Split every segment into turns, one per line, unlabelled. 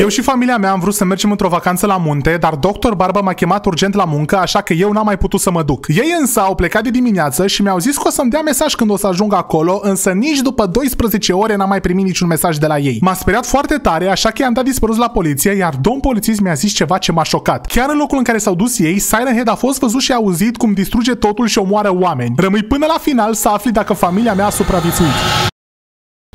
Eu și familia mea am vrut să mergem într-o vacanță la munte, dar doctor Barba m-a chemat urgent la muncă, așa că eu n-am mai putut să mă duc. Ei însă au plecat de dimineață și mi-au zis că o să-mi dea mesaj când o să ajung acolo, însă nici după 12 ore n-am mai primit niciun mesaj de la ei. M-a speriat foarte tare, așa că i-am dat dispărut la poliție, iar domn polițist mi-a zis ceva ce m-a șocat. Chiar în locul în care s-au dus ei, Siren Head a fost văzut și auzit cum distruge totul și omoară oameni. Rămâi până la final să afli dacă familia mea a supraviețuit.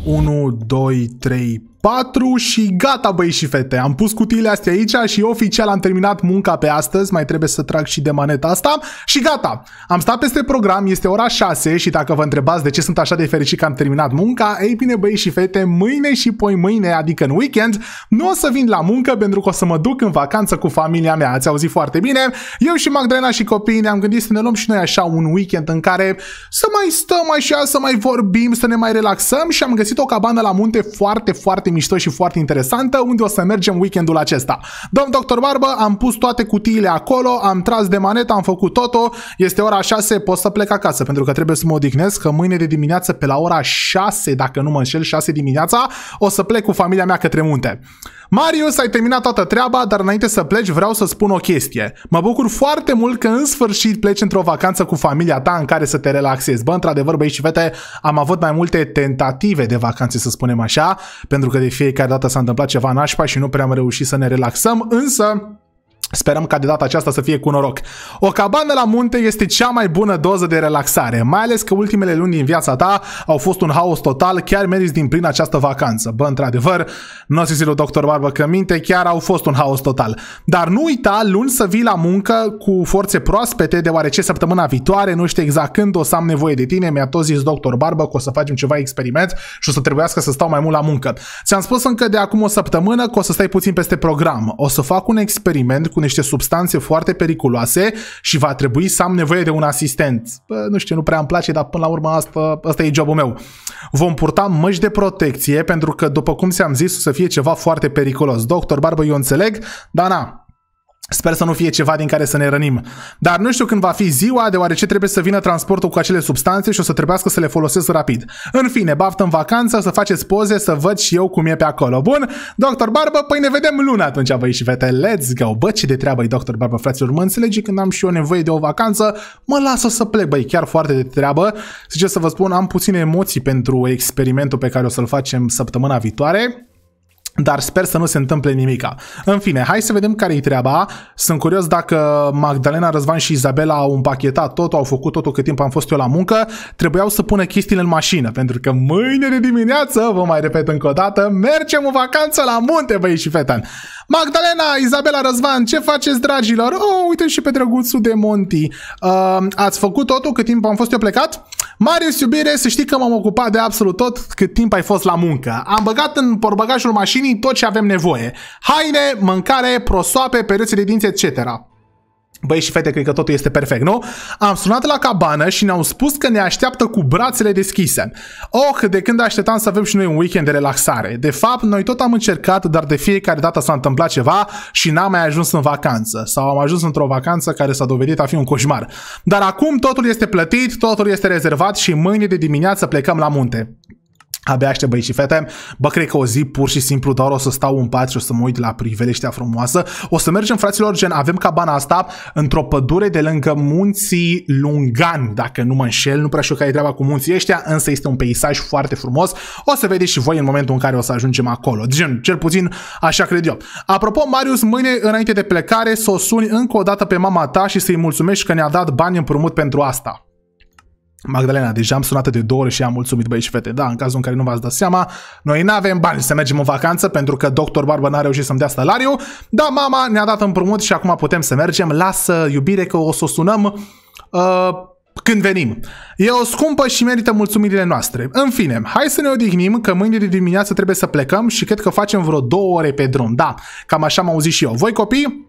1, 2, 3, 4 și gata băi și fete, am pus cutiile astea aici și oficial am terminat munca pe astăzi, mai trebuie să trag și de maneta asta și gata. Am stat peste program, este ora 6 și dacă vă întrebați de ce sunt așa de fericit că am terminat munca, ei bine băi și fete, mâine și poi mâine, adică în weekend, nu o să vin la muncă pentru că o să mă duc în vacanță cu familia mea, ați auzit foarte bine. Eu și Magdalena și copiii ne-am gândit să ne luăm și noi așa un weekend în care să mai stăm așa, să mai vorbim, să ne mai relaxăm și am găsit o cabană la munte foarte, foarte mișto și foarte interesantă unde o să mergem weekendul acesta. Domn Dr. Barbă, am pus toate cutiile acolo, am tras de manetă, am făcut totul, este ora 6, pot să plec acasă pentru că trebuie să mă odihnesc că mâine de dimineață pe la ora 6, dacă nu mă înșel, 6 dimineața, o să plec cu familia mea către munte. Marius, ai terminat toată treaba, dar înainte să pleci vreau să spun o chestie. Mă bucur foarte mult că în sfârșit pleci într-o vacanță cu familia ta în care să te relaxezi. Bă, într-adevăr, băi și fete, am avut mai multe tentative de vacanțe, să spunem așa, pentru că de fiecare dată s-a întâmplat ceva nașpa și nu prea am reușit să ne relaxăm, însă Sperăm ca de data aceasta să fie cu noroc. O cabană la munte este cea mai bună doză de relaxare, mai ales că ultimele luni din viața ta au fost un haos total, chiar meriți din plin această vacanță. Bă, într-adevăr, nu o lui Dr. Barbă că minte, chiar au fost un haos total. Dar nu uita luni să vii la muncă cu forțe proaspete, deoarece săptămâna viitoare, nu știu exact când o să am nevoie de tine, mi-a tot zis Dr. Barbă că o să facem ceva experiment și o să trebuiască să stau mai mult la muncă. Ți-am spus încă de acum o săptămână că o să stai puțin peste program. O să fac un experiment cu niște substanțe foarte periculoase și va trebui să am nevoie de un asistent. Bă, nu știu, nu prea îmi place, dar până la urmă asta, asta e jobul meu. Vom purta măști de protecție pentru că, după cum ți-am zis, o să fie ceva foarte periculos. Doctor Barbă, eu înțeleg, dar na, Sper să nu fie ceva din care să ne rănim. Dar nu știu când va fi ziua, deoarece trebuie să vină transportul cu acele substanțe și o să trebuiască să le folosesc rapid. În fine, baftă în vacanță, să faceți poze, să văd și eu cum e pe acolo. Bun, Dr. Barbă, păi ne vedem luna atunci, băi și fete. Let's go! Bă, ce de treabă e Dr. Barbă, fraților. Mă înțelegi când am și eu nevoie de o vacanță, mă las să plec, băi, chiar foarte de treabă. Să să vă spun, am puține emoții pentru experimentul pe care o să-l facem săptămâna viitoare dar sper să nu se întâmple nimica. În fine, hai să vedem care-i treaba. Sunt curios dacă Magdalena, Răzvan și Izabela au împachetat totul, au făcut totul cât timp am fost eu la muncă. Trebuiau să pună chestiile în mașină, pentru că mâine de dimineață, vă mai repet încă o dată, mergem în vacanță la munte, băi și fetan. Magdalena, Izabela, Răzvan, ce faceți, dragilor? Oh, uite și pe drăguțul de Monti. Uh, ați făcut totul cât timp am fost eu plecat? Marius, iubire, să știi că m-am ocupat de absolut tot cât timp ai fost la muncă. Am băgat în porbagajul mașinii tot ce avem nevoie. Haine, mâncare, prosoape, pereți de dinți, etc. Băi și fete, cred că totul este perfect, nu? Am sunat la cabană și ne-au spus că ne așteaptă cu brațele deschise. Oh, de când așteptam să avem și noi un weekend de relaxare. De fapt, noi tot am încercat, dar de fiecare dată s-a întâmplat ceva și n-am mai ajuns în vacanță. Sau am ajuns într-o vacanță care s-a dovedit a fi un coșmar. Dar acum totul este plătit, totul este rezervat și mâine de dimineață plecăm la munte. Abia aștept băieți și fete, bă, cred că o zi pur și simplu doar o să stau în pat și o să mă uit la priveliștea frumoasă. O să mergem, fraților, gen, avem cabana asta într-o pădure de lângă munții Lungan, dacă nu mă înșel, nu prea știu care e treaba cu munții ăștia, însă este un peisaj foarte frumos. O să vedeți și voi în momentul în care o să ajungem acolo. Gen, cel puțin așa cred eu. Apropo, Marius, mâine, înainte de plecare, să o suni încă o dată pe mama ta și să-i mulțumești că ne-a dat bani împrumut pentru asta. Magdalena, deja am sunat de două ori și am mulțumit băieți și fete. Da, în cazul în care nu v-ați dat seama, noi nu avem bani să mergem în vacanță pentru că doctor Barbă n-a reușit să-mi dea salariu, dar mama ne-a dat împrumut și acum putem să mergem. Lasă, iubire, că o să o sunăm uh, când venim. E o scumpă și merită mulțumirile noastre. În fine, hai să ne odihnim că mâine de dimineață trebuie să plecăm și cred că facem vreo două ore pe drum. Da, cam așa am auzit și eu. Voi copii,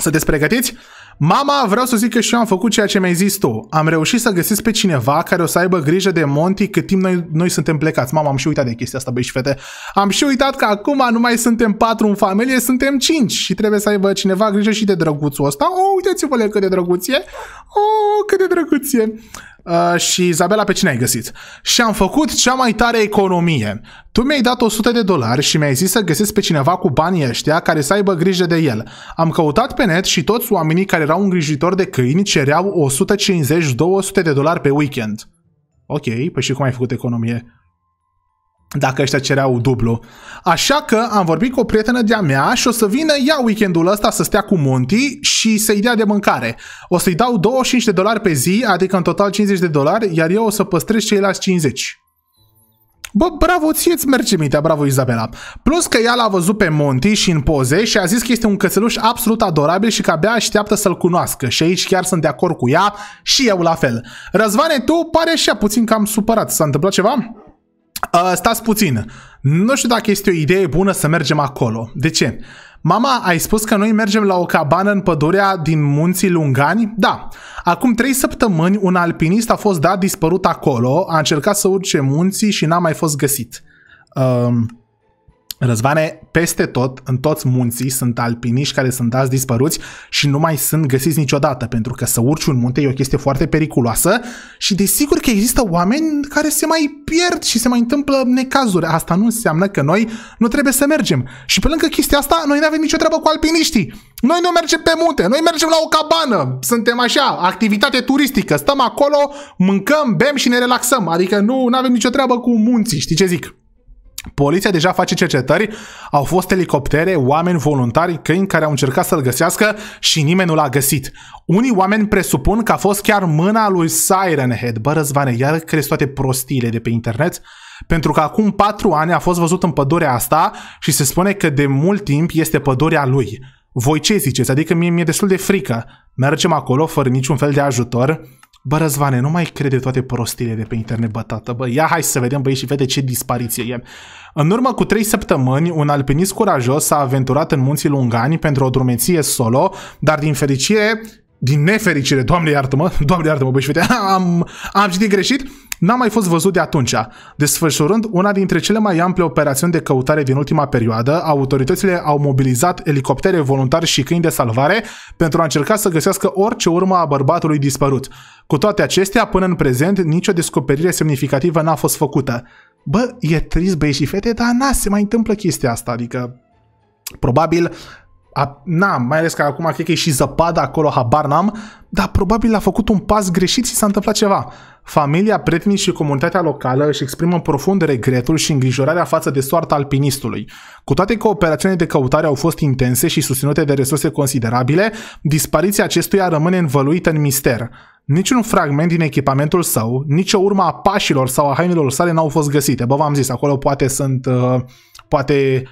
să te pregătiți? Mama, vreau să zic că și eu am făcut ceea ce mi-ai zis tu. Am reușit să găsesc pe cineva care o să aibă grijă de Monty cât timp noi, noi suntem plecați. Mama, am și uitat de chestia asta, băi și fete. Am și uitat că acum nu mai suntem patru în familie, suntem cinci și trebuie să aibă cineva grijă și de drăguțul ăsta. O, oh, uitați-vă cât de drăguție! O, oh, cât de drăguție! Uh, și Izabela, pe cine ai găsit? Și am făcut cea mai tare economie. Tu mi-ai dat 100 de dolari și mi-ai zis să găsesc pe cineva cu banii ăștia care să aibă grijă de el. Am căutat pe net și toți oamenii care erau îngrijitori de câini cereau 150-200 de dolari pe weekend. Ok, păi și cum ai făcut economie? dacă ăștia cereau dublu. Așa că am vorbit cu o prietenă de-a mea și o să vină ea weekendul ăsta să stea cu Monty și să-i dea de mâncare. O să-i dau 25 de dolari pe zi, adică în total 50 de dolari, iar eu o să păstrez ceilalți 50. Bă, bravo ție, îți merge mintea, bravo Izabela. Plus că ea l-a văzut pe Monty și în poze și a zis că este un cățeluș absolut adorabil și că abia așteaptă să-l cunoască. Și aici chiar sunt de acord cu ea și eu la fel. Răzvane, tu pare și puțin cam supărat. S-a întâmplat ceva? Uh, stați puțin. Nu știu dacă este o idee bună să mergem acolo. De ce? Mama, ai spus că noi mergem la o cabană în pădurea din munții Lungani? Da. Acum trei săptămâni, un alpinist a fost dat dispărut acolo, a încercat să urce munții și n-a mai fost găsit. Uh, Răzvane, peste tot, în toți munții, sunt alpiniști care sunt dați dispăruți și nu mai sunt găsiți niciodată, pentru că să urci un munte e o chestie foarte periculoasă și desigur că există oameni care se mai pierd și se mai întâmplă necazuri. Asta nu înseamnă că noi nu trebuie să mergem. Și pe lângă chestia asta, noi nu avem nicio treabă cu alpiniștii. Noi nu mergem pe munte, noi mergem la o cabană, suntem așa, activitate turistică, stăm acolo, mâncăm, bem și ne relaxăm. Adică nu avem nicio treabă cu munții, știi ce zic? Poliția deja face cercetări, au fost elicoptere, oameni voluntari, câini care au încercat să-l găsească și nimeni nu l-a găsit. Unii oameni presupun că a fost chiar mâna lui Sirenhead. Bă, Răzvane, iar crezi toate prostiile de pe internet? Pentru că acum patru ani a fost văzut în pădurea asta și se spune că de mult timp este pădurea lui. Voi ce ziceți? Adică mie mi-e destul de frică. Mergem acolo fără niciun fel de ajutor Bă, Răzvane, nu mai crede toate prostile de pe internet, bătată. bă. Ia hai să vedem, băi, și vede ce dispariție e. În urmă cu trei săptămâni, un alpinist curajos s-a aventurat în munții Lungani pentru o drumeție solo, dar din fericire, din nefericire, doamne iartă-mă, doamne iartă-mă, băi, și vede, am, am citit greșit, n-a mai fost văzut de atunci. Desfășurând una dintre cele mai ample operațiuni de căutare din ultima perioadă, autoritățile au mobilizat elicoptere voluntari și câini de salvare pentru a încerca să găsească orice urmă a bărbatului dispărut. Cu toate acestea, până în prezent, nicio descoperire semnificativă n-a fost făcută. Bă, e trist băieți și fete, dar na, se mai întâmplă chestia asta, adică Probabil a, na, mai ales că acum cred că e și zăpada acolo, habar n-am, dar probabil a făcut un pas greșit și s-a întâmplat ceva. Familia, prietenii și comunitatea locală își exprimă profund regretul și îngrijorarea față de soarta alpinistului. Cu toate că operațiunile de căutare au fost intense și susținute de resurse considerabile, dispariția acestuia rămâne învăluită în mister. Niciun fragment din echipamentul său, nici o urmă a pașilor sau a hainelor sale n-au fost găsite. Bă, v-am zis, acolo poate sunt, uh, poate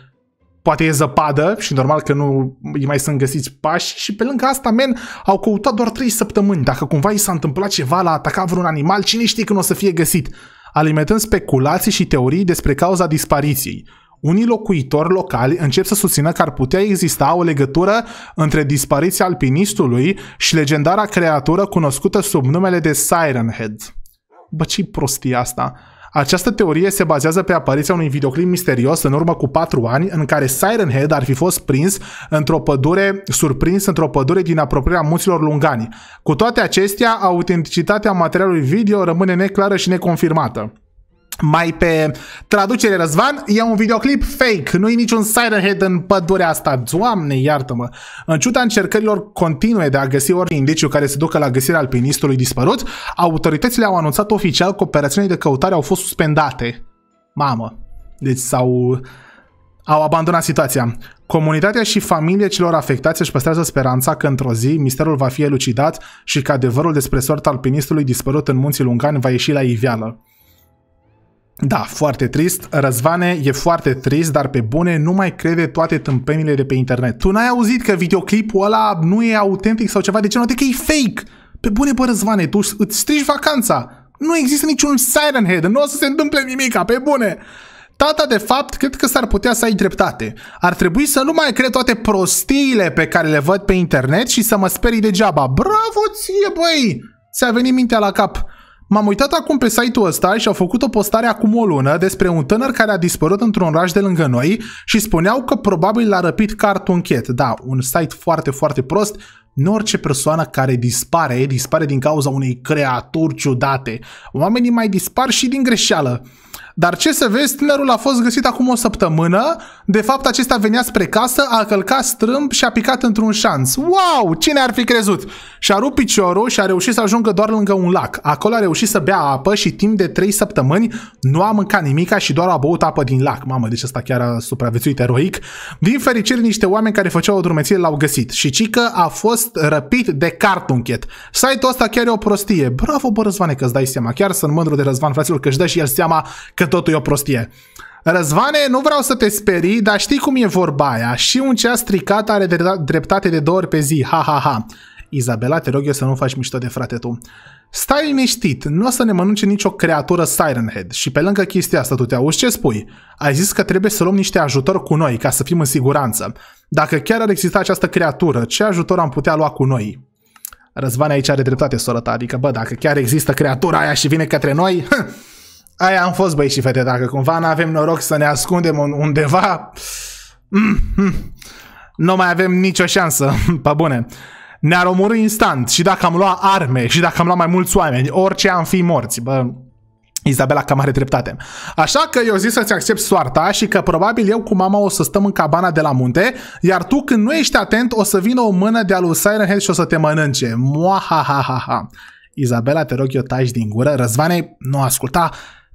poate e zăpadă și normal că nu îi mai sunt găsiți pași și pe lângă asta, men, au căutat doar 3 săptămâni. Dacă cumva i s-a întâmplat ceva, l-a atacat vreun animal, cine știe când o să fie găsit? Alimentând speculații și teorii despre cauza dispariției. Unii locuitori locali încep să susțină că ar putea exista o legătură între dispariția alpinistului și legendara creatură cunoscută sub numele de Siren Head. Bă, ce prostie asta! Această teorie se bazează pe apariția unui videoclip misterios în urmă cu 4 ani în care Siren Head ar fi fost prins într-o pădure, surprins într-o pădure din apropierea munților Lungani. Cu toate acestea, autenticitatea materialului video rămâne neclară și neconfirmată mai pe traducere Răzvan, e un videoclip fake, nu e niciun Sirenhead în pădurea asta. Doamne, iartă-mă! În ciuda încercărilor continue de a găsi orice indiciu care se ducă la găsirea alpinistului dispărut, autoritățile au anunțat oficial că operațiunile de căutare au fost suspendate. Mamă! Deci s-au... au abandonat situația. Comunitatea și familie celor afectați își păstrează speranța că într-o zi misterul va fi elucidat și că adevărul despre soarta alpinistului dispărut în munții Lungani va ieși la iveală. Da, foarte trist. Răzvane, e foarte trist, dar pe bune nu mai crede toate tâmpenile de pe internet. Tu n-ai auzit că videoclipul ăla nu e autentic sau ceva de genul, de că e fake. Pe bune, bă, Răzvane, tu îți strici vacanța. Nu există niciun Siren Head, nu o să se întâmple nimica, pe bune. Tata, de fapt, cred că s-ar putea să ai dreptate. Ar trebui să nu mai cred toate prostiile pe care le văd pe internet și să mă sperii degeaba. Bravo ție, băi! Ți-a venit mintea la cap. M-am uitat acum pe site-ul ăsta și au făcut o postare acum o lună despre un tânăr care a dispărut într-un oraș de lângă noi și spuneau că probabil l-a răpit Cartoon Cat. Da, un site foarte, foarte prost. Nu orice persoană care dispare, dispare din cauza unei creaturi ciudate. Oamenii mai dispar și din greșeală. Dar ce să vezi, tinerul a fost găsit acum o săptămână. De fapt, acesta venea spre casă, a călcat strâmb și a picat într-un șans. Wow! Cine ar fi crezut? Și-a rupt piciorul și a reușit să ajungă doar lângă un lac. Acolo a reușit să bea apă și timp de 3 săptămâni nu a mâncat nimica și doar a băut apă din lac. Mamă, deci asta chiar a supraviețuit eroic. Din fericire, niște oameni care făceau o drumeție l-au găsit. Și Cică a fost răpit de Cartunchet. Site-ul ăsta chiar e o prostie. Bravo, bă, Răzvane, că-ți dai seama. Chiar sunt mândru de Răzvan, fraților, că-și dă și el seama că totul e o prostie. Răzvane, nu vreau să te sperii, dar știi cum e vorba aia. Și un ceas stricat are dreptate de două ori pe zi. Ha, ha, ha. Izabela, te rog eu să nu faci mișto de frate tu. Stai liniștit, nu o să ne mănânce nicio creatură Sirenhead și pe lângă chestia asta tu te auzi ce spui? Ai zis că trebuie să luăm niște ajutor cu noi ca să fim în siguranță. Dacă chiar ar exista această creatură, ce ajutor am putea lua cu noi? Răzvane aici are dreptate, sorăta. adică bă, dacă chiar există creatura aia și vine către noi, Aia am fost, băi și fete, dacă cumva nu avem noroc să ne ascundem undeva, mm-hmm. nu mai avem nicio șansă, pe bune. Ne-ar omorâ instant și dacă am luat arme și dacă am luat mai mulți oameni, orice am fi morți, bă. Izabela cam are dreptate. Așa că eu zic să-ți accept soarta și că probabil eu cu mama o să stăm în cabana de la munte, iar tu când nu ești atent o să vină o mână de-a lui Siren Head și o să te mănânce. Muahahaha. Izabela, te rog eu taci din gură. Răzvane, nu asculta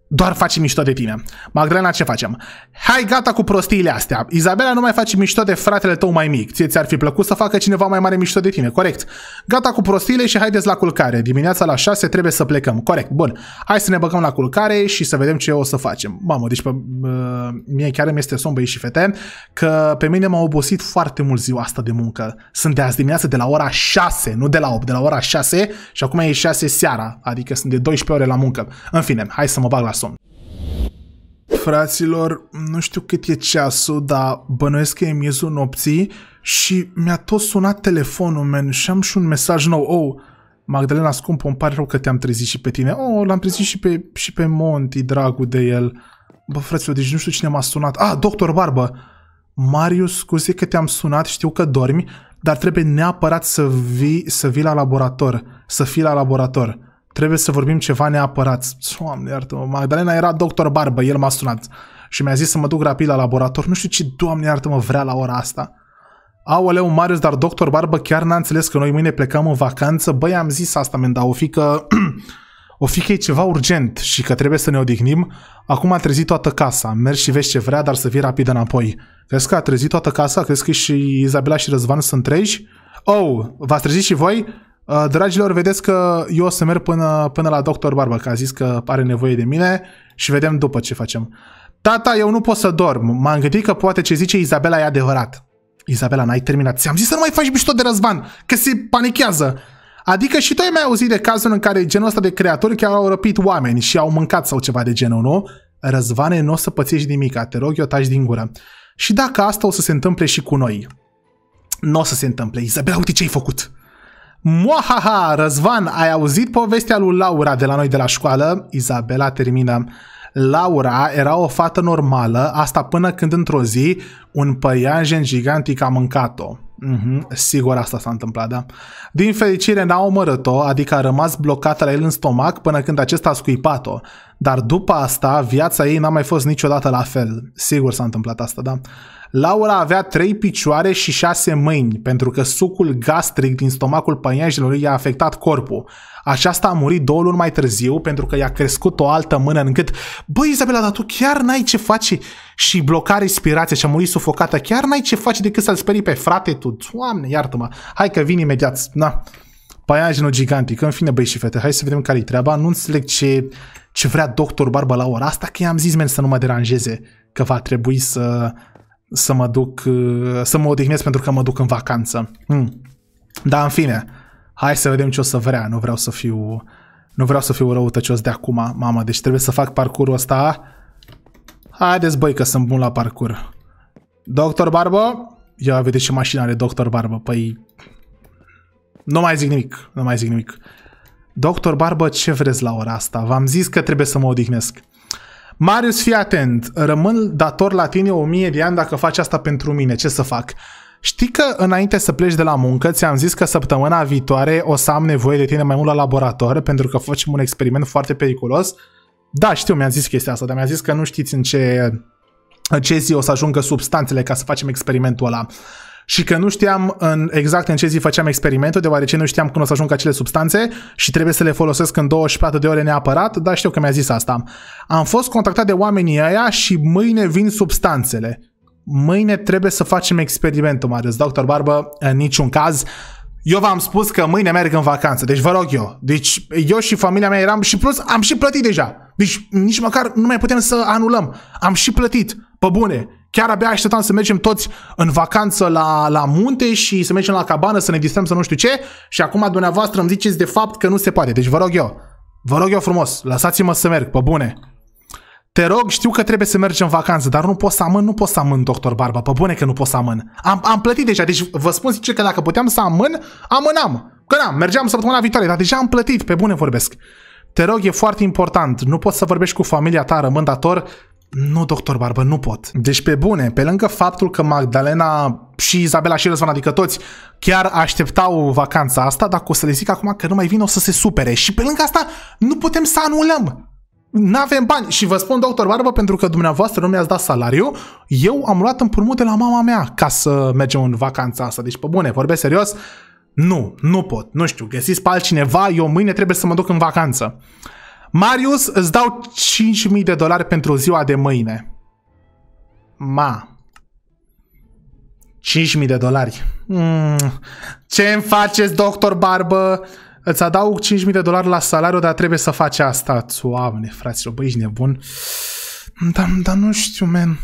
doar facem mișto de tine. Magdalena, ce facem? Hai, gata cu prostiile astea. Izabela nu mai face mișto de fratele tău mai mic. Ție ți-ar fi plăcut să facă cineva mai mare mișto de tine, corect? Gata cu prostiile și haideți la culcare. Dimineața la 6 trebuie să plecăm, corect, bun. Hai să ne băgăm la culcare și să vedem ce o să facem. Mamă, deci pe, uh, mie chiar mi este somn și fete, că pe mine m-a obosit foarte mult ziua asta de muncă. Sunt de azi dimineață de la ora 6, nu de la 8, de la ora 6 și acum e 6 seara, adică sunt de 12 ore la muncă. În fine, hai să mă bag la somn. Fraților, nu știu cât e ceasul, dar bănuiesc că e miezul nopții și mi-a tot sunat telefonul, men, și am și un mesaj nou. Oh, Magdalena, scump, îmi pare rău că te-am trezit și pe tine. Oh, l-am trezit și pe, și pe Monti, dragul de el. Bă, frăților, deci nu știu cine m-a sunat. Ah, doctor Barbă! Marius, scuze că te-am sunat, știu că dormi, dar trebuie neapărat să vii, să vii la laborator, să fii la laborator trebuie să vorbim ceva neapărat. Doamne, iartă Magdalena era doctor Barbă, el m-a sunat și mi-a zis să mă duc rapid la laborator. Nu știu ce, Doamne, iartă-mă, vrea la ora asta. Aoleu, Marius, dar doctor Barbă chiar n-a înțeles că noi mâine plecăm în vacanță. Băi, am zis asta, men, dar o fi că... o fi că e ceva urgent și că trebuie să ne odihnim. Acum a trezit toată casa. Mergi și vezi ce vrea, dar să vii rapid înapoi. Crezi că a trezit toată casa? Crezi că și Izabela și Răzvan sunt treji? Oh, v-ați trezit și voi? Uh, dragilor, vedeți că eu o să merg până, până la Dr. Barba, că a zis că are nevoie de mine și vedem după ce facem. Tata, eu nu pot să dorm. M-am gândit că poate ce zice Izabela e adevărat. Izabela, n-ai terminat. Ți-am zis să nu mai faci mișto de răzvan, că se panichează. Adică și tu ai mai auzit de cazul în care genul ăsta de creatori chiar au răpit oameni și au mâncat sau ceva de genul, nu? Răzvane, nu o să pățești nimica, te rog eu taci din gură. Și dacă asta o să se întâmple și cu noi, nu o să se întâmple. Izabela, uite ce ai făcut! Moahaha! Răzvan, ai auzit povestea lui Laura de la noi de la școală? Izabela termină. Laura era o fată normală, asta până când într-o zi un păianjen gigantic a mâncat-o. Mm-hmm, sigur asta s-a întâmplat, da. Din fericire n-a omorât-o, adică a rămas blocată la el în stomac până când acesta a scuipat-o. Dar după asta, viața ei n-a mai fost niciodată la fel. Sigur s-a întâmplat asta, da. Laura avea trei picioare și șase mâini, pentru că sucul gastric din stomacul păianjelor i-a afectat corpul. Aceasta a murit două luni mai târziu pentru că i-a crescut o altă mână în gât. Băi, Isabela, dar tu chiar n-ai ce faci și bloca respirația și a murit sufocată. Chiar n-ai ce faci decât să-l sperii pe frate tu. Doamne, iartă-mă. Hai că vin imediat. Na. Paianjenul gigantic. În fine, băi și fete, hai să vedem care-i treaba. Nu înțeleg ce, ce vrea doctor Barba la ora asta, că i-am zis, men, să nu mă deranjeze că va trebui să să mă duc, uh, să mă odihnesc pentru că mă duc în vacanță. Hmm. Dar în fine, hai să vedem ce o să vrea, nu vreau să fiu, nu vreau să fiu răutăcios de acum, mamă, deci trebuie să fac parcurul ăsta. Haideți băi că sunt bun la parcur. Doctor Barbă? Ia vedeți ce mașină are Doctor Barbă, păi... Nu mai zic nimic, nu mai zic nimic. Doctor Barbă, ce vreți la ora asta? V-am zis că trebuie să mă odihnesc. Marius, fii atent, rămân dator la tine o mie de ani dacă faci asta pentru mine, ce să fac? Știi că înainte să pleci de la muncă, ți-am zis că săptămâna viitoare o să am nevoie de tine mai mult la laborator pentru că facem un experiment foarte periculos? Da, știu, mi-a zis chestia asta, dar mi-a zis că nu știți în ce, în ce zi o să ajungă substanțele ca să facem experimentul ăla și că nu știam în, exact în ce zi făceam experimentul, deoarece nu știam când o să ajung acele substanțe și trebuie să le folosesc în 24 de ore neapărat, dar știu că mi-a zis asta. Am fost contactat de oamenii aia și mâine vin substanțele. Mâine trebuie să facem experimentul, Marius. Doctor Barbă, în niciun caz, eu v-am spus că mâine merg în vacanță, deci vă rog eu. Deci eu și familia mea eram și plus am și plătit deja. Deci nici măcar nu mai putem să anulăm. Am și plătit, pe bune chiar abia așteptam să mergem toți în vacanță la, la munte și să mergem la cabană, să ne distrăm, să nu știu ce. Și acum dumneavoastră îmi ziceți de fapt că nu se poate. Deci vă rog eu, vă rog eu frumos, lăsați-mă să merg, pe bune. Te rog, știu că trebuie să mergem în vacanță, dar nu pot să amân, nu pot să amân, doctor Barba, pe bune că nu pot să amân. Am, am plătit deja, deci vă spun ce că dacă puteam să amân, amânam. Că na, am mergeam săptămâna viitoare, dar deja am plătit, pe bune vorbesc. Te rog, e foarte important, nu poți să vorbești cu familia ta, rămân dator, nu, doctor Barbă, nu pot. Deci pe bune, pe lângă faptul că Magdalena și Izabela și Răzvan, adică toți, chiar așteptau vacanța asta, dacă o să le zic acum că nu mai vin, o să se supere. Și pe lângă asta, nu putem să anulăm. Nu avem bani. Și vă spun, doctor Barbă, pentru că dumneavoastră nu mi-ați dat salariu, eu am luat împrumut de la mama mea ca să mergem în vacanța asta. Deci, pe bune, vorbesc serios, nu, nu pot, nu știu, găsiți pe altcineva, eu mâine trebuie să mă duc în vacanță. Marius, îți dau 5.000 de dolari pentru ziua de mâine. Ma. 5.000 de dolari. Mm. ce îmi faceți, doctor Barbă? Îți adaug 5.000 de dolari la salariu, dar trebuie să faci asta. Oameni, fraților, băi, ești nebun. Mm, dar, dar nu știu, man.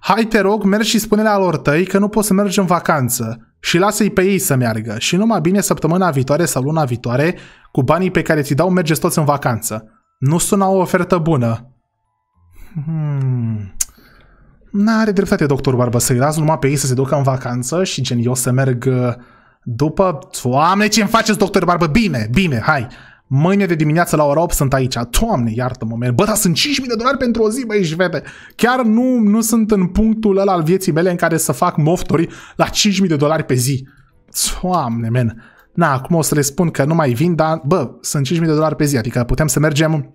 Hai, te rog, mergi și spune le alor tăi că nu poți să mergi în vacanță și lasă-i pe ei să meargă și numai bine săptămâna viitoare sau luna viitoare, cu banii pe care ți dau, mergeți toți în vacanță. Nu suna o ofertă bună. Hmm. N-are dreptate doctor Barbă să-i las numai pe ei să se ducă în vacanță și gen eu să merg uh, după... Doamne, ce-mi faceți, doctor Barbă? Bine, bine, hai! Mâine de dimineață la ora 8 sunt aici. Doamne, iartă-mă, man. Bă, dar sunt 5.000 de dolari pentru o zi, băi, și vede. Chiar nu, nu sunt în punctul ăla al vieții mele în care să fac mofturi la 5.000 de dolari pe zi. Doamne, men na, acum o să le spun că nu mai vin, dar, bă, sunt 5.000 de dolari pe zi, adică putem să mergem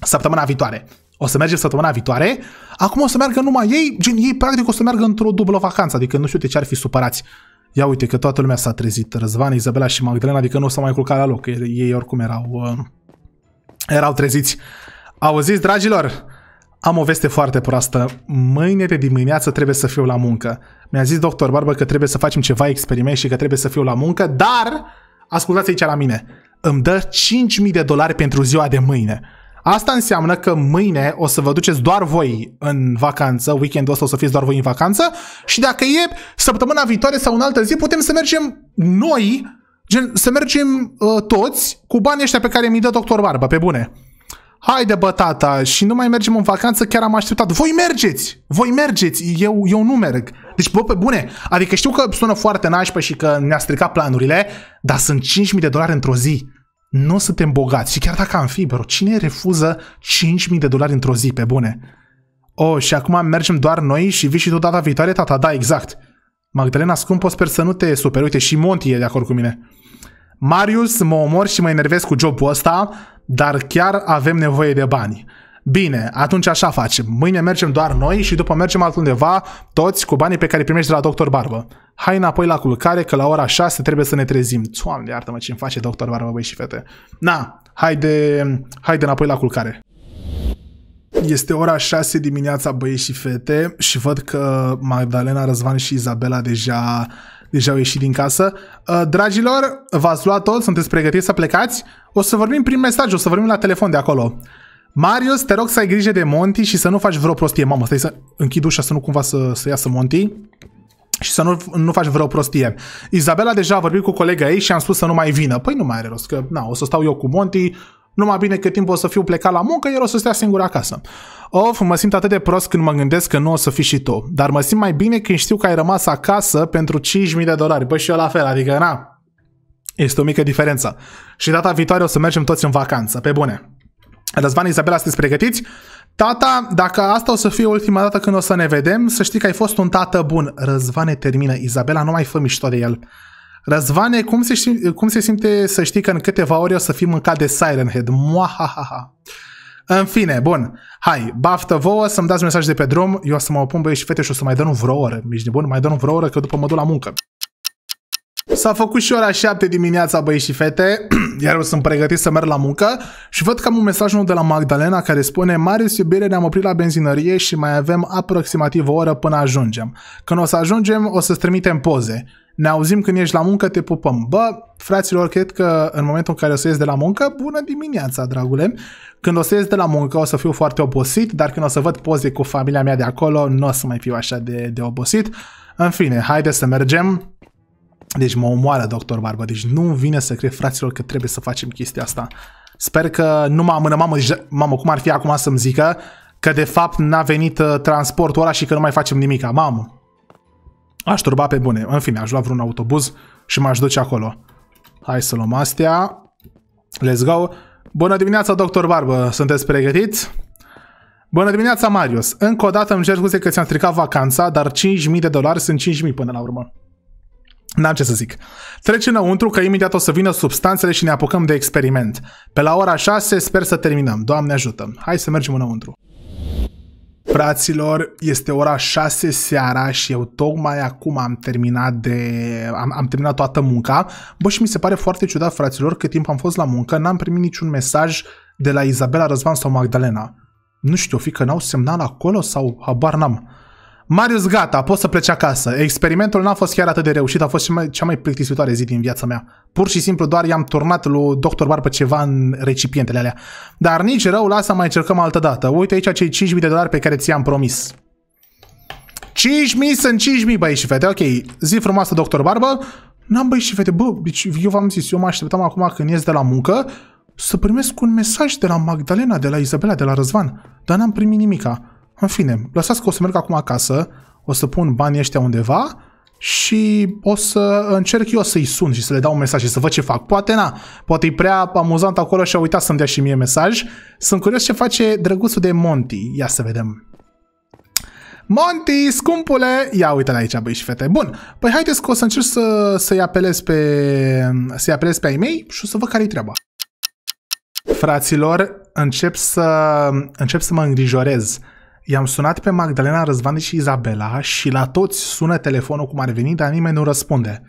săptămâna viitoare. O să mergem săptămâna viitoare, acum o să meargă numai ei, gen ei practic o să meargă într-o dublă vacanță, adică nu știu de ce ar fi supărați. Ia uite că toată lumea s-a trezit, Răzvan, Izabela și Magdalena, adică nu s-au mai culcat la loc, ei oricum erau, uh, erau treziți. Auziți, dragilor, am o veste foarte proastă. Mâine de dimineață trebuie să fiu la muncă. Mi-a zis doctor Barbă că trebuie să facem ceva experiment și că trebuie să fiu la muncă, dar, ascultați aici la mine, îmi dă 5.000 de dolari pentru ziua de mâine. Asta înseamnă că mâine o să vă duceți doar voi în vacanță, weekendul ăsta o să fiți doar voi în vacanță și dacă e săptămâna viitoare sau în altă zi, putem să mergem noi, gen, să mergem uh, toți cu banii ăștia pe care mi-i dă doctor Barbă pe bune. Haide bă tata, și nu mai mergem în vacanță, chiar am așteptat. Voi mergeți, voi mergeți, eu, eu nu merg. Deci, bă, pe bune, adică știu că sună foarte nașpa și că ne-a stricat planurile, dar sunt 5.000 de dolari într-o zi. Nu suntem bogați. Și chiar dacă am fi, bro, cine refuză 5.000 de dolari într-o zi, pe bune? Oh, și acum mergem doar noi și vii și tu data viitoare, tata, da, exact. Magdalena o sper să nu te superi. Uite, și Monti e de acord cu mine. Marius, mă omor și mă enervez cu jobul ăsta, dar chiar avem nevoie de bani. Bine, atunci așa facem. Mâine mergem doar noi și după mergem altundeva, toți cu banii pe care îi primești de la doctor Barbă. Hai înapoi la culcare că la ora 6 trebuie să ne trezim. Doamne, iartă-mă ce-mi face doctor Barbă, băi și fete. Na, haide, haide înapoi la culcare. Este ora 6 dimineața, băie și fete, și văd că Magdalena, Răzvan și Izabela deja, deja au ieșit din casă. Uh, dragilor, v-ați luat tot? Sunteți pregătiți să plecați? O să vorbim prin mesaj, o să vorbim la telefon de acolo. Marius, te rog să ai grijă de Monty și să nu faci vreo prostie. Mamă, stai să închid ușa să nu cumva să, să iasă Monty. Și să nu, nu faci vreo prostie. Izabela deja a vorbit cu colega ei și am spus să nu mai vină. Păi nu mai are rost, că na, o să stau eu cu Monty, numai bine cât timp o să fiu plecat la muncă, el o să stea singur acasă. Of, mă simt atât de prost când mă gândesc că nu o să fii și tu. Dar mă simt mai bine când știu că ai rămas acasă pentru 5.000 de dolari. Păi și eu la fel, adică na, este o mică diferență. Și data viitoare o să mergem toți în vacanță, pe bune. Răzvan Izabela, sunteți pregătiți? Tata, dacă asta o să fie ultima dată când o să ne vedem, să știi că ai fost un tată bun. Răzvane termină. Izabela, nu mai fă mișto de el. Răzvane, cum se, ști, cum se simte să știi că în câteva ore o să fii mâncat de Siren Head? Muahahaha. În fine, bun. Hai, baftă vouă, să-mi dați mesaj de pe drum. Eu o să mă opun, băieți și fete, și o să mai dăm vreo oră. Ești nebun? Mai dăm vreo oră, că după mă duc la muncă. S-a făcut și ora 7 dimineața, băi și fete, iar eu sunt pregătit să merg la muncă și văd că am un mesaj nou de la Magdalena care spune Marius, iubire, ne-am oprit la benzinărie și mai avem aproximativ o oră până ajungem. Când o să ajungem, o să-ți trimitem poze. Ne auzim când ești la muncă, te pupăm. Bă, fraților, cred că în momentul în care o să ies de la muncă, bună dimineața, dragule. Când o să ies de la muncă, o să fiu foarte obosit, dar când o să văd poze cu familia mea de acolo, nu o să mai fiu așa de, de obosit. În fine, haide să mergem deci mă omoară doctor Barba, deci nu vine să cred fraților că trebuie să facem chestia asta. Sper că nu mă amână, mamă, mamă, cum ar fi acum să-mi zică că de fapt n-a venit uh, transportul ăla și că nu mai facem nimica, mamă. Aș turba pe bune, în fine, aș lua vreun autobuz și m-aș duce acolo. Hai să luăm astea, let's go. Bună dimineața, doctor Barbă, sunteți pregătiți? Bună dimineața, Marius. Încă o dată îmi cer scuze că ți-am stricat vacanța, dar 5.000 de dolari sunt 5.000 până la urmă. N-am ce să zic. Trece înăuntru că imediat o să vină substanțele și ne apucăm de experiment. Pe la ora 6 sper să terminăm. Doamne ajută! Hai să mergem înăuntru. Fraților, este ora 6 seara și eu tocmai acum am terminat de am, am terminat toată munca. Bă, și mi se pare foarte ciudat, fraților, cât timp am fost la muncă, n-am primit niciun mesaj de la Izabela Răzvan sau Magdalena. Nu știu, fi că n-au semnal acolo sau habar n-am. Marius, gata, poți să pleci acasă. Experimentul n-a fost chiar atât de reușit, a fost cea mai, cea mai plictisitoare zi din viața mea. Pur și simplu doar i-am turnat lui Dr. Barbă ceva în recipientele alea. Dar nici rău, lasă mai încercăm altă dată. Uite aici cei 5.000 de dolari pe care ți-am promis. 5.000 sunt 5.000, băi și fete, ok. Zi frumoasă, doctor Barbă. N-am băi și fete, bă, deci eu v-am zis, eu mă așteptam acum când ies de la muncă să primesc un mesaj de la Magdalena, de la Izabela, de la Răzvan. Dar n-am primit nimica. În fine, lăsați că o să merg acum acasă, o să pun banii ăștia undeva și o să încerc eu să-i sun și să le dau un mesaj și să văd ce fac. Poate na, poate e prea amuzant acolo și a uitat să-mi dea și mie mesaj. Sunt curios ce face drăguțul de Monty. Ia să vedem. Monty, scumpule! Ia uite la aici, băi și fete. Bun, păi haideți că o să încerc să, să apelez pe, să-i apelez pe ai mei și o să văd care-i treaba. Fraților, încep să, încep să mă îngrijorez. I-am sunat pe Magdalena, Răzvan și Izabela și la toți sună telefonul cum ar veni, dar nimeni nu răspunde.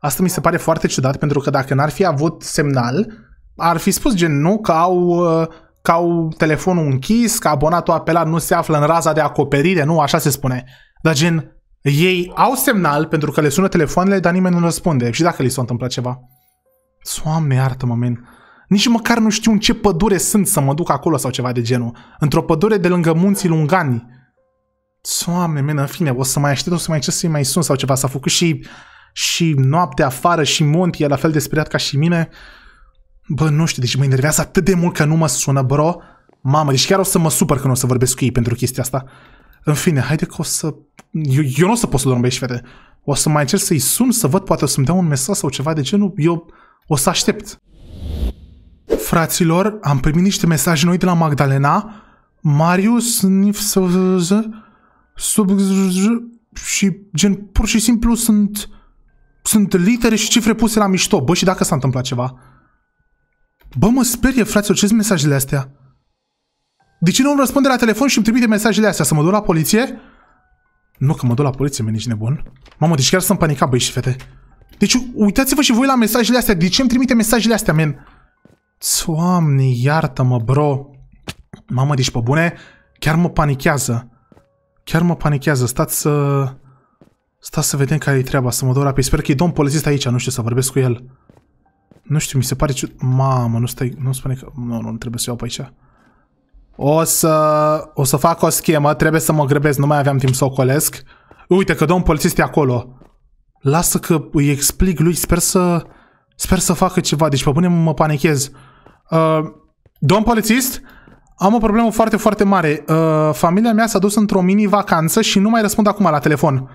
Asta mi se pare foarte ciudat, pentru că dacă n-ar fi avut semnal, ar fi spus gen nu că au, ă, că au telefonul închis, că abonatul apelat nu se află în raza de acoperire, nu, așa se spune. Dar gen, ei au semnal pentru că le sună telefoanele, dar nimeni nu răspunde. Și dacă li s-a întâmplat ceva? Soame, iartă-mă, men. Nici măcar nu știu în ce pădure sunt să mă duc acolo sau ceva de genul. Într-o pădure de lângă munții Lungani. Soamne, men, în fine, o să mai aștept, o să mai încerc să-i mai sun sau ceva. S-a făcut și, și noapte afară și Monty e la fel de speriat ca și mine. Bă, nu știu, deci mă enervează atât de mult că nu mă sună, bro. Mamă, deci chiar o să mă supăr când o să vorbesc cu ei pentru chestia asta. În fine, haide că o să... Eu, eu nu o să pot să dorm băieți, fete. O să mai încerc să-i sun, să văd, poate o să-mi dea un mesaj sau ceva de genul. Eu o să aștept. Fraților, am primit niște mesaje noi de la Magdalena, Marius, Nif, sub și gen pur și simplu sunt sunt litere și cifre puse la mișto. Bă, și dacă s-a întâmplat ceva? Bă, mă sperie, fraților, ce sunt mesajele astea? De ce nu îmi răspunde la telefon și îmi trimite mesajele astea? Să mă duc la poliție? Nu, că mă duc la poliție, meni, nici nebun. Mamă, deci chiar sunt panicat, băi și fete. Deci uitați-vă și voi la mesajele astea. De ce îmi trimite mesajele astea, men? Doamne, iartă-mă, bro! Mamă, deci pe bune, chiar mă panichează. Chiar mă panichează. Stați să... Stați să vedem care e treaba, să mă dau rapid. Sper că e domn polițist aici, nu știu, să vorbesc cu el. Nu știu, mi se pare ciud... Mamă, nu stai... Nu spune că... Nu, nu, nu trebuie să iau pe aici. O să... O să fac o schemă, trebuie să mă grăbesc, nu mai aveam timp să o colesc. Uite că domn polițist e acolo. Lasă că îi explic lui, sper să... Sper să facă ceva, deci pe bune mă panichez. Uh, domn polițist, am o problemă foarte, foarte mare. Uh, familia mea s-a dus într-o mini-vacanță și nu mai răspund acum la telefon.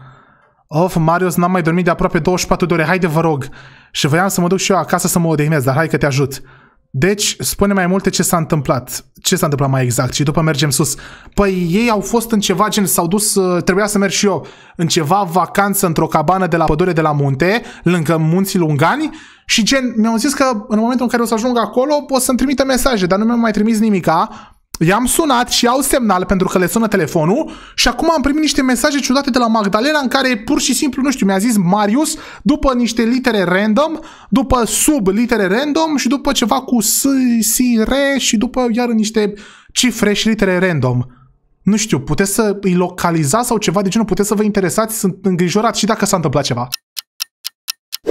Of, Marius, n-am mai dormit de aproape 24 de ore, haide vă rog. Și voiam să mă duc și eu acasă să mă odihnesc, dar hai că te ajut. Deci, spune mai multe ce s-a întâmplat. Ce s-a întâmplat mai exact și după mergem sus. Păi ei au fost în ceva gen, s-au dus, uh, trebuia să merg și eu, în ceva vacanță într-o cabană de la pădure de la munte, lângă munții Lungani și gen, mi-au zis că în momentul în care o să ajung acolo o să-mi trimită mesaje, dar nu mi-au mai trimis nimica I-am sunat și au semnal pentru că le sună telefonul și acum am primit niște mesaje ciudate de la Magdalena în care pur și simplu, nu știu, mi-a zis Marius după niște litere random, după sub litere random și după ceva cu S, S, R și după iar niște cifre și litere random. Nu știu, puteți să îi localizați sau ceva de genul, puteți să vă interesați, sunt îngrijorat și dacă s-a întâmplat ceva.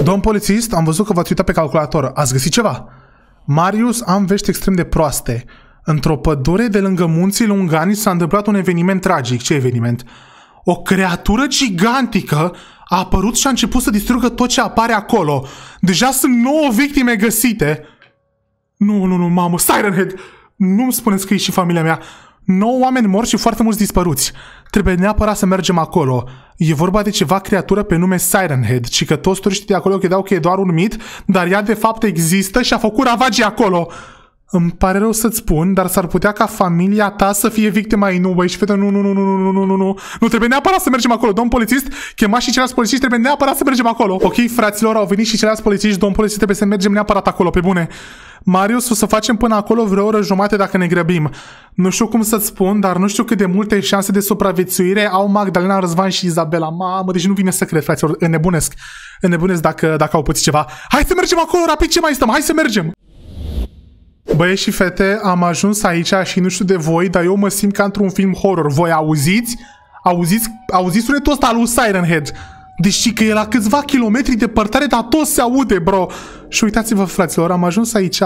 Domn polițist, am văzut că v-ați uitat pe calculator. Ați găsit ceva? Marius, am vești extrem de proaste. Într-o pădure de lângă munții Lungani s-a întâmplat un eveniment tragic. Ce eveniment? O creatură gigantică a apărut și a început să distrugă tot ce apare acolo. Deja sunt nouă victime găsite. Nu, nu, nu, mamă, Siren Head! Nu-mi spuneți că e și familia mea. 9 oameni mor și foarte mulți dispăruți. Trebuie neapărat să mergem acolo. E vorba de ceva creatură pe nume Siren Head, ci că toți turiștii de acolo credeau că e doar un mit, dar ea de fapt există și a făcut ravagii acolo. Îmi pare rău să-ți spun, dar s-ar putea ca familia ta să fie victima ei. Nu, băi, și fete, nu, nu, nu, nu, nu, nu, nu, nu, nu. Nu trebuie neapărat să mergem acolo. Domn polițist, chemați și ceilalți polițiști, trebuie neapărat să mergem acolo. Ok, fraților, au venit și ceilalți polițiști, domn polițist, trebuie să mergem neapărat acolo, pe bune. Marius, o să facem până acolo vreo oră jumate dacă ne grăbim. Nu știu cum să-ți spun, dar nu știu cât de multe șanse de supraviețuire au Magdalena, Răzvan și Izabela. Mamă, deci nu vine să cred, fraților, înnebunesc. Înnebunesc dacă, dacă au puțin ceva. Hai să mergem acolo, rapid, ce mai stăm? Hai să mergem! Băieți și fete, am ajuns aici și nu știu de voi, dar eu mă simt ca într-un film horror. Voi auziți? Auziți, auziți sunetul ăsta al lui Siren Head? Deși deci că e la câțiva kilometri de departare, dar tot se aude, bro. Și uitați-vă, fraților, am ajuns aici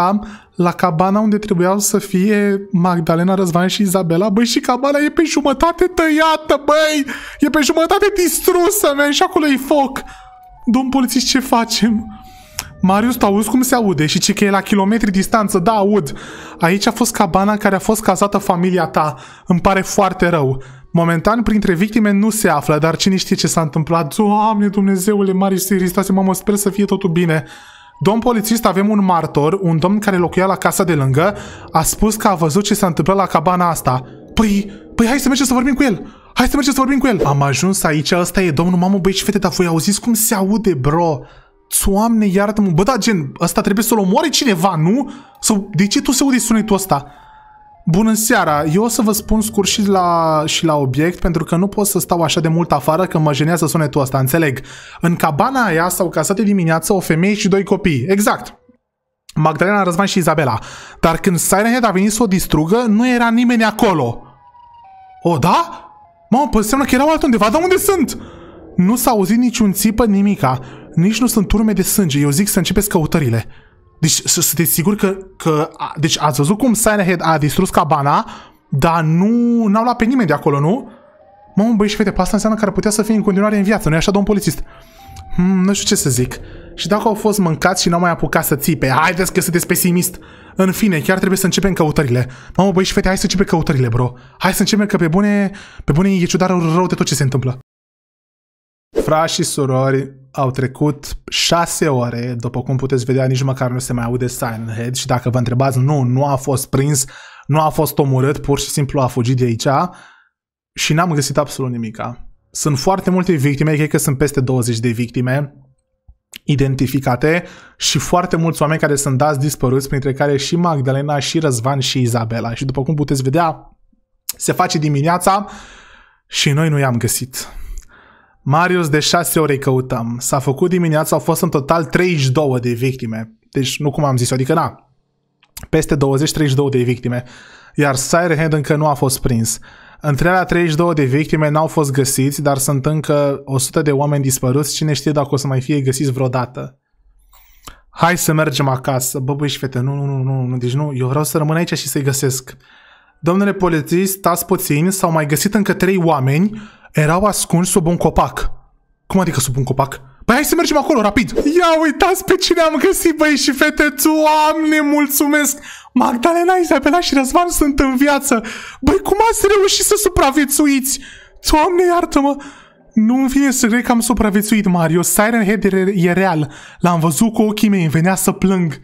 la cabana unde trebuiau să fie Magdalena, Răzvan și Izabela. Băi, și cabana e pe jumătate tăiată, băi! E pe jumătate distrusă, mea, și acolo e foc! Domn polițist, ce facem? Marius, tu auzi cum se aude? Și ce că e la kilometri distanță, da, aud. Aici a fost cabana care a fost cazată familia ta. Îmi pare foarte rău. Momentan, printre victime nu se află, dar cine știe ce s-a întâmplat? Doamne, Dumnezeule, Marius, Siristase, mamă, sper să fie totul bine. Domn polițist, avem un martor, un domn care locuia la casa de lângă, a spus că a văzut ce s-a întâmplat la cabana asta. Păi, păi hai să mergem să vorbim cu el. Hai să mergem să vorbim cu el. Am ajuns aici, ăsta e domnul, mamă, băi, și fete, dar voi auziți cum se aude, bro. Soamne, iartă-mă, bă, da, gen, ăsta trebuie să-l omoare cineva, nu? Sau, de ce tu se aude sunetul ăsta? Bună seara! Eu o să vă spun scurt și la, și la obiect, pentru că nu pot să stau așa de mult afară că mă jenează sunetul ăsta, înțeleg. În cabana aia s-au casat de dimineață o femeie și doi copii. Exact! Magdalena, Răzvan și Izabela. Dar când Sirenhead a venit să o distrugă, nu era nimeni acolo. O, da? Mamă, păi înseamnă că erau altundeva, dar unde sunt? Nu s-a auzit niciun țipă, nimica nici nu sunt urme de sânge. Eu zic să începeți căutările. Deci să sunteți siguri că, că a, deci ați văzut cum Sinehead a distrus cabana, dar nu n-au luat pe nimeni de acolo, nu? Mamă, băi și fete, pe asta înseamnă că ar putea să fie în continuare în viață, nu-i așa, domn polițist? Hmm, nu știu ce să zic. Și dacă au fost mâncați și n-au mai apucat să țipe, haideți că sunteți pesimist. În fine, chiar trebuie să începem căutările. Mamă, băi și fete, hai să începem căutările, bro. Hai să începem că pe bune, pe bune e ciudar rău de tot ce se întâmplă. Frași și surori, au trecut șase ore, după cum puteți vedea, nici măcar nu se mai aude Silent Head și dacă vă întrebați, nu, nu a fost prins, nu a fost omorât, pur și simplu a fugit de aici și n-am găsit absolut nimica. Sunt foarte multe victime, cred că sunt peste 20 de victime identificate și foarte mulți oameni care sunt dați dispăruți, printre care și Magdalena, și Răzvan, și Izabela. Și după cum puteți vedea, se face dimineața și noi nu i-am găsit. Marius de 6 ore căutăm. S-a făcut dimineața, au fost în total 32 de victime. Deci nu cum am zis, adică na, peste 20-32 de victime. Iar Sirehand încă nu a fost prins. Întreaga 32 de victime n-au fost găsiți, dar sunt încă 100 de oameni dispăruți. Cine știe dacă o să mai fie găsiți vreodată. Hai să mergem acasă. Bă, băi și fete, nu, nu, nu, nu, deci nu, eu vreau să rămân aici și să-i găsesc. Domnule polițist, stați puțin, s-au mai găsit încă trei oameni erau ascunși sub un copac. Cum adică sub un copac? Păi hai să mergem acolo, rapid! Ia uitați pe cine am găsit, băi și fete, doamne, mulțumesc! Magdalena, Isabela și Răzvan sunt în viață! Băi, cum ați reușit să supraviețuiți? Doamne, iartă-mă! Nu-mi vine să cred că am supraviețuit, Mario. Siren Head e real. L-am văzut cu ochii mei, venea să plâng.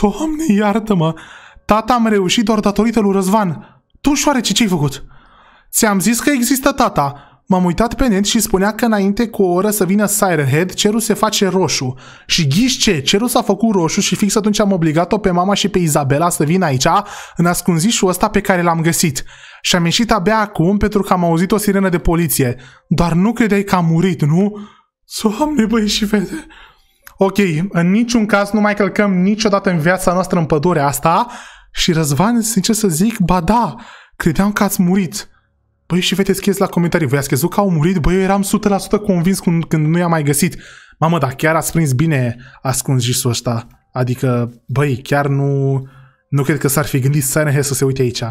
Doamne, iartă-mă! Tata am reușit doar datorită lui Răzvan. Tu, șoare, ce ce-ai făcut? Ți-am zis că există tata. M-am uitat pe net și spunea că înainte cu o oră să vină Sirenhead, cerul se face roșu. Și ghiși ce, cerul s-a făcut roșu și fix atunci am obligat-o pe mama și pe Izabela să vină aici, în ascunzișul ăsta pe care l-am găsit. Și am ieșit abia acum pentru că am auzit o sirenă de poliție. Dar nu credeai că a murit, nu? Doamne, băi și fete! Ok, în niciun caz nu mai călcăm niciodată în viața noastră în pădurea asta și Răzvan, sincer să zic, ba da, credeam că ați murit. Băi, și fete scrieți la comentarii, voi ați crezut că au murit? Băi, eu eram 100% convins când, când nu i-am mai găsit. Mamă, dar chiar a prins bine ascuns jisul ăsta. Adică, băi, chiar nu, nu cred că s-ar fi gândit Silent Hill să se uite aici.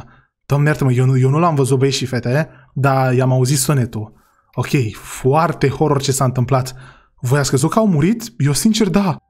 Doamne iertă mă eu, nu, eu nu l-am văzut băi și fete, dar i-am auzit sunetul. Ok, foarte horror ce s-a întâmplat. Voi ați crezut că au murit? Eu sincer da.